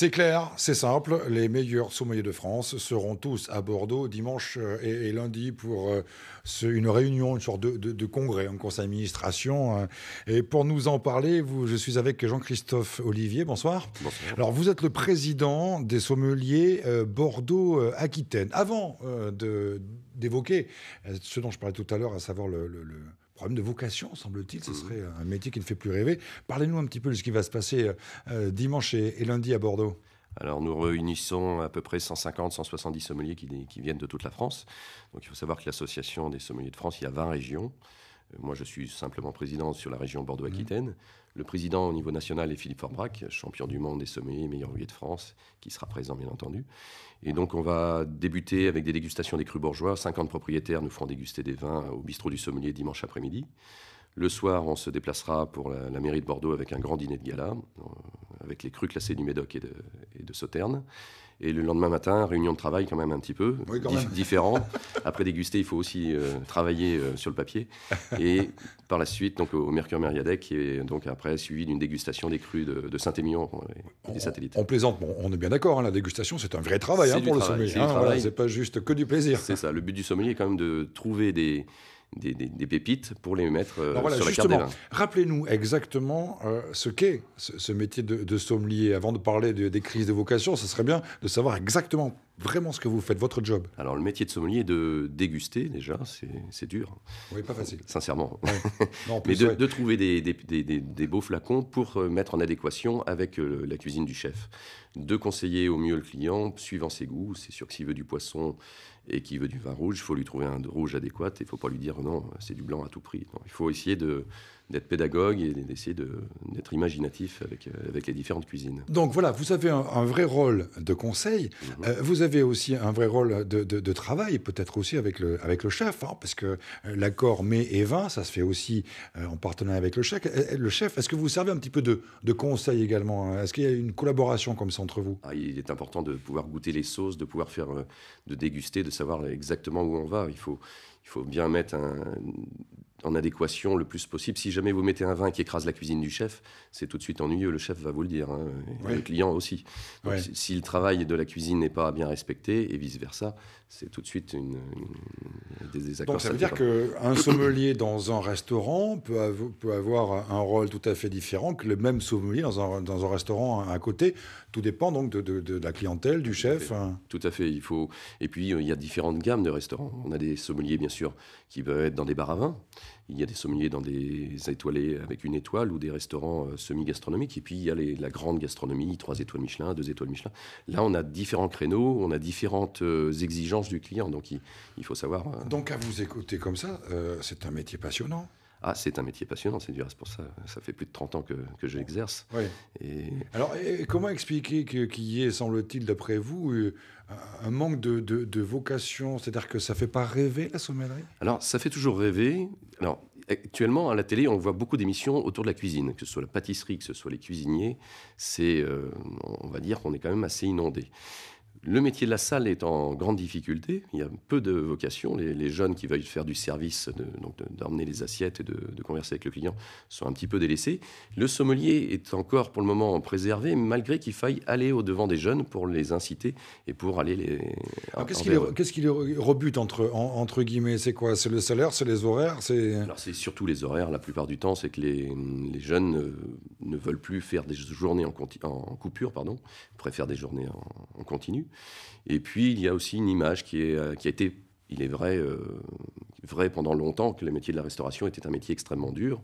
C'est clair, c'est simple. Les meilleurs sommeliers de France seront tous à Bordeaux dimanche euh, et, lundi pour euh, une réunion, une sorte de, congrès en conseil d'administration. Hein. Et pour nous en parler, je suis avec Jean-Christophe Olivier. Bonsoir. Alors, vous êtes le président des sommeliers euh, Bordeaux-Aquitaine. Avant d'évoquer ce dont je parlais tout à l'heure, à savoir le problème de vocation, semble-t-il. Ce mmh. serait un métier qui ne fait plus rêver. Parlez-nous un petit peu de ce qui va se passer euh, euh, dimanche et, lundi à Bordeaux. Alors nous réunissons à peu près 150, 170 sommeliers qui, viennent de toute la France. Donc il faut savoir que l'association des sommeliers de France, il y a 20 régions. Euh, moi, je suis simplement président sur la région Bordeaux-Aquitaine. Mmh. Le président au niveau national est Philippe Forbrac, champion du monde des sommets, meilleur ouvrier de France, qui sera présent bien entendu. Et donc on va débuter avec des dégustations des crus bourgeois. 50 propriétaires nous feront déguster des vins au bistrot du sommelier dimanche après-midi. Le soir, on se déplacera pour la, mairie de Bordeaux avec un grand dîner de gala, euh, avec les crus classés du Médoc et de, et Sauternes. Et le lendemain matin, réunion de travail quand même un petit peu, différent. Après déguster, il faut aussi euh, travailler euh, sur le papier. Et par la suite, donc au Mercure Mériadec, et donc après suivi d'une dégustation des crues de, Saint-Émilion et, des satellites. On, plaisante, on est bien d'accord, hein, la dégustation c'est un vrai travail hein, pour le sommelier. C'est hein, pas juste que du plaisir. C'est ça, le but du sommelier est quand même de trouver des des, pépites pour les mettre euh, sur la carte Rappelez-nous exactement euh, ce qu'est ce, métier de, sommelier. Avant de parler des crises de vocation, ce serait bien de savoir exactement vraiment ce que vous faites, votre job Alors, le métier de sommelier de déguster, déjà, c'est dur. Oui, pas facile. Sincèrement. Mais de, trouver des, des, des, des, beaux flacons pour euh, mettre en adéquation avec euh, la cuisine du chef. De conseiller au mieux le client, suivant ses goûts. C'est sûr que s'il veut du poisson et qu'il veut du vin rouge, il faut lui trouver un rouge adéquat il ne faut pas lui dire non, c'est du blanc à tout prix. il faut essayer de d'être pédagogue et d'essayer d'être imaginatif avec, euh, avec les différentes cuisines. Donc voilà, vous avez un, vrai rôle de conseil, mhm. euh, vous avez aussi un vrai rôle de, travail, peut-être aussi avec le, avec le chef, hein, parce que euh, l'accord mai et vin, ça se fait aussi en partenariat avec le chef. Le chef, est-ce que vous servez un petit peu de, de conseil également hein Est-ce qu'il y a une collaboration comme ça entre vous ah, Il est important de pouvoir goûter les sauces, de pouvoir faire, de déguster, de savoir exactement où on va. Il faut, il faut bien mettre un, en adéquation le plus possible. Si jamais vous mettez un vin qui écrase la cuisine du chef, c'est tout de suite ennuyeux. Le chef va vous le dire, hein, le client aussi. Si le travail de la cuisine n'est pas bien respecté et vice versa, c'est tout de suite une, des désaccords. ça veut dire qu'un sommelier dans un restaurant peut, avoir un rôle tout à fait différent que le même sommelier dans un, restaurant à côté. Tout dépend donc de, la clientèle, du chef. tout à fait. Il faut... Et puis il y a différentes gammes de restaurants. On a des sommeliers bien sûr qui peuvent être dans des bars à vin il y a des sommeliers dans des étoilés avec une étoile ou des restaurants euh, semi-gastronomiques. Et puis, il y a la grande gastronomie, trois étoiles Michelin, deux étoiles Michelin. Là, on a différents créneaux, on a différentes euh, exigences du client. Donc, il, faut savoir. Euh, Donc, à vous écouter comme ça, c'est un métier passionnant. Ah, c'est un métier passionnant, c'est dur, c'est pour ça. Ça fait plus de 30 ans que, je l'exerce. Oui. Et... Alors, comment expliquer qu'il y ait, semble-t-il, d'après vous, un manque de, vocation C'est-à-dire que ça ne fait pas rêver, la sommellerie Alors, ça fait toujours rêver. Alors, actuellement, à la télé, on voit beaucoup d'émissions autour de la cuisine, que ce soit la pâtisserie, que ce soit les cuisiniers. C'est, euh, on va dire qu'on est quand même assez inondé. Le métier de la salle est en grande difficulté. Il y a peu de vocations. Les, jeunes qui veulent faire du service, de, donc d'emmener les assiettes et de, converser avec le client, sont un petit peu délaissés. Le sommelier est encore pour le moment préservé, malgré qu'il faille aller au-devant des jeunes pour les inciter et pour aller les. Qu'est-ce qui les, ce rebute entre, entre guillemets C'est quoi C'est le salaire C'est les horaires C'est surtout les horaires. La plupart du temps, c'est que les, jeunes ne, veulent plus faire des journées en, en, coupure, pardon, préfèrent des journées en continu. Et puis, il y a aussi une image qui, euh, a été, il est vrai, euh, vrai pendant longtemps que le métier de la restauration était un métier extrêmement dur.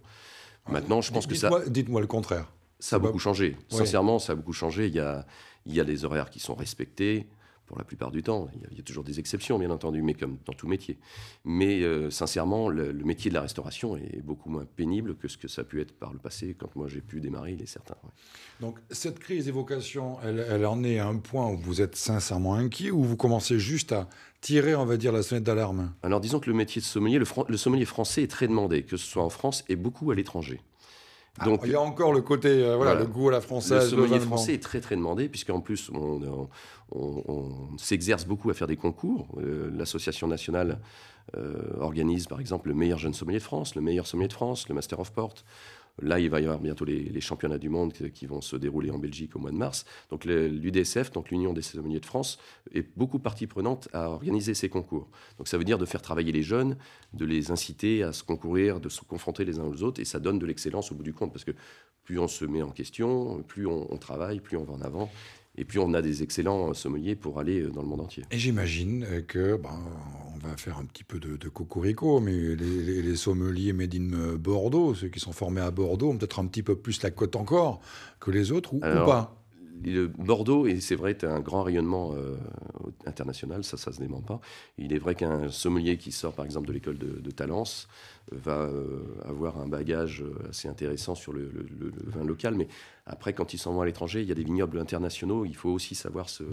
Maintenant, je pense que ça. Dites-moi le contraire. Ça a beaucoup changé. Sincèrement, ça a beaucoup changé. Il y a, il y a des horaires qui sont respectés pour la plupart du temps. Il y a toujours des exceptions, bien entendu, mais comme dans tout métier. Mais euh, sincèrement, le, métier de la restauration est beaucoup moins pénible que ce que ça a pu être par le passé, quand moi j'ai pu démarrer, il est certain. Donc cette crise évocation, elle, elle, en est à un point où vous êtes sincèrement inquiet, ou vous commencez juste à tirer, on va dire, la sonnette d'alarme Alors disons que le métier de sommelier, le sommelier français est très demandé, que ce soit en France et beaucoup à l'étranger. Ah, il y a encore le côté, euh, voilà, le goût à la française. Le sommelier français est très très demandé, puisqu'en plus, on, s'exerce beaucoup à faire des concours. Euh, L'Association nationale euh, organise par exemple le meilleur jeune sommelier de France, le meilleur sommelier de France, le Master of Port. Là, il va y avoir bientôt les, championnats du monde qui vont se dérouler en Belgique au mois de mars. Donc l'UDSF, donc l'Union des saisonniers de France, est beaucoup partie prenante à organiser ces concours. Donc ça veut dire de faire travailler les jeunes, de les inciter à se concourir, de se confronter les uns aux autres, et ça donne de l'excellence au bout du compte, parce que plus on se met en question, plus on travaille, plus on va en avant, et puis on a des excellents sommeliers pour aller euh, dans le monde entier. Et j'imagine euh, que, ben, on va faire un petit peu de, de cocorico, mais les, sommeliers made in euh, Bordeaux, ceux qui sont formés à Bordeaux, ont peut-être un petit peu plus la cote encore que les autres, ou, pas le Bordeaux, et c'est vrai, tu un grand rayonnement international, ça, ça se dément pas. Il est vrai qu'un sommelier qui sort, par exemple, de l'école de, de, Talence euh, va euh, avoir un bagage euh, assez intéressant sur le, vin local, mais après, quand il s'en va à l'étranger, il y a des vignobles internationaux, il faut aussi savoir se,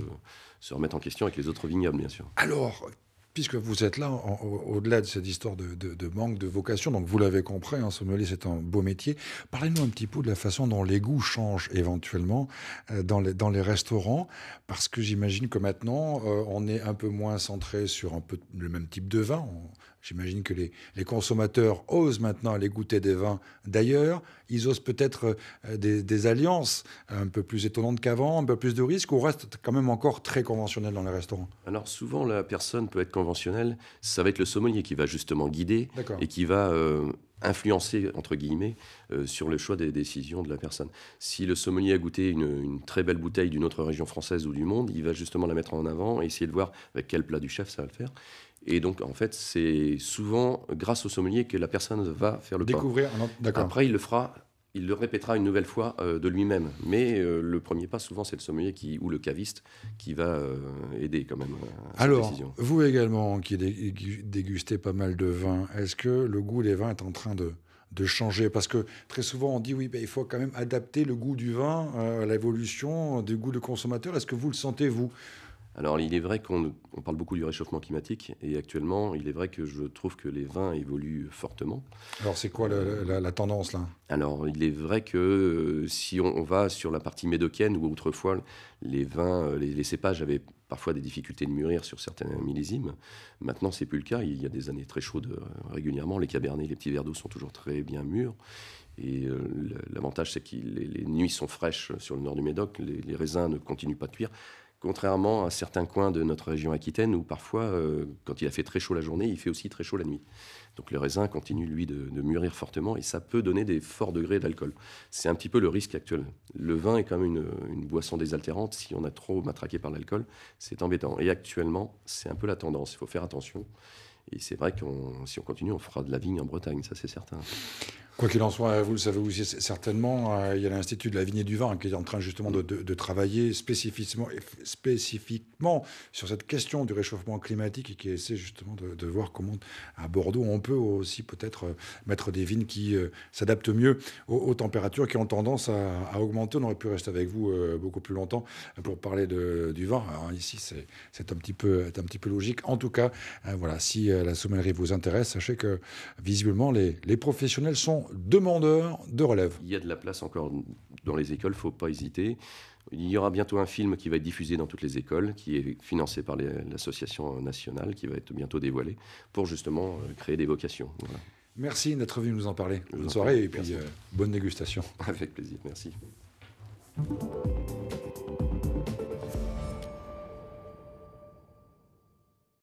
se remettre en question avec les autres vignobles, bien sûr. Alors, puisque vous êtes là, au-delà de cette histoire de, manque de vocation, donc vous l'avez compris, en hein, c'est un beau métier, parlez-nous un petit peu de la façon dont les goûts changent éventuellement euh, dans, les, restaurants, parce que j'imagine que maintenant, euh, on est un peu moins centré sur le même type de vin, J'imagine que les, consommateurs osent maintenant aller goûter des vins d'ailleurs. Ils osent peut-être euh, des, alliances un peu plus étonnantes qu'avant, un peu plus de risques, ou reste quand même encore très conventionnel dans les restaurants Alors souvent, la personne peut être conventionnelle. Ça va être le sommelier qui va justement guider et qui va... Euh, influencer, entre guillemets, euh, sur le choix des décisions de la personne. Si le sommelier a goûté une, une très belle bouteille d'une autre région française ou du monde, il va justement la mettre en avant et essayer de voir avec quel plat du chef ça va le faire. Et donc, en fait, c'est souvent grâce au sommelier que la personne va faire le Découvrir, ah d'accord. Après, il le fera, il le répétera une nouvelle fois euh, de lui-même. Mais euh, le premier pas, souvent, c'est le sommelier qui, ou le caviste qui va euh, aider quand même. À Alors, décision. vous également, qui dégustez pas mal de vins, est-ce que le goût des vins est en train de, de changer Parce que très souvent, on dit oui, ben, il faut quand même adapter le goût du vin à l'évolution du goût du consommateur. Est-ce que vous le sentez, vous alors, il est vrai qu'on parle beaucoup du réchauffement climatique, et actuellement, il est vrai que je trouve que les vins évoluent fortement. Alors, c'est quoi la, tendance, là Alors, il est vrai que euh, si on, va sur la partie médocaine, où autrefois les vins, euh, les, cépages avaient parfois des difficultés de mûrir sur certains millésimes. Maintenant, c'est plus le cas. Il y a des années très chaudes euh, régulièrement. Les cabernets, les petits verres d'eau sont toujours très bien mûrs. Et l'avantage, c'est que les, nuits sont fraîches sur le nord du Médoc. les, raisins ne continuent pas de cuire contrairement à certains coins de notre région Aquitaine où parfois, euh, quand il a fait très chaud la journée, il fait aussi très chaud la nuit. Donc le raisin continue, lui, de, mûrir fortement et ça peut donner des forts degrés d'alcool. C'est un petit peu le risque actuel. Le vin est quand même une, une boisson désaltérante. Si on a trop matraqué par l'alcool, c'est embêtant. Et actuellement, c'est un peu la tendance. Il faut faire attention. Et c'est vrai que si on continue, on fera de la vigne en Bretagne, ça c'est certain. Quoi qu'il en soit, euh, vous le savez aussi certainement, euh, il y a l'Institut de la vigne et du vin qui est en train justement de, travailler spécifiquement, spécifiquement, sur cette question du réchauffement climatique et qui essaie justement de, voir comment à Bordeaux on peut aussi peut-être euh, mettre des vignes qui s'adaptent mieux aux, températures qui ont tendance à, augmenter. On aurait pu rester avec vous beaucoup plus longtemps pour parler du vin. Alors ici, c'est un, petit peu, un petit peu logique. En tout cas, voilà, si la sommellerie vous intéresse, sachez que visiblement les professionnels sont demandeurs de relève. Il y a de la place encore dans les écoles, faut pas hésiter. Il y aura bientôt un film qui va être diffusé dans toutes les écoles, qui est financé par l'association nationale, qui va être bientôt dévoilé, pour justement euh, créer des vocations. Merci d'être venu nous en parler. bonne soirée et puis euh, bonne dégustation. Avec plaisir, merci.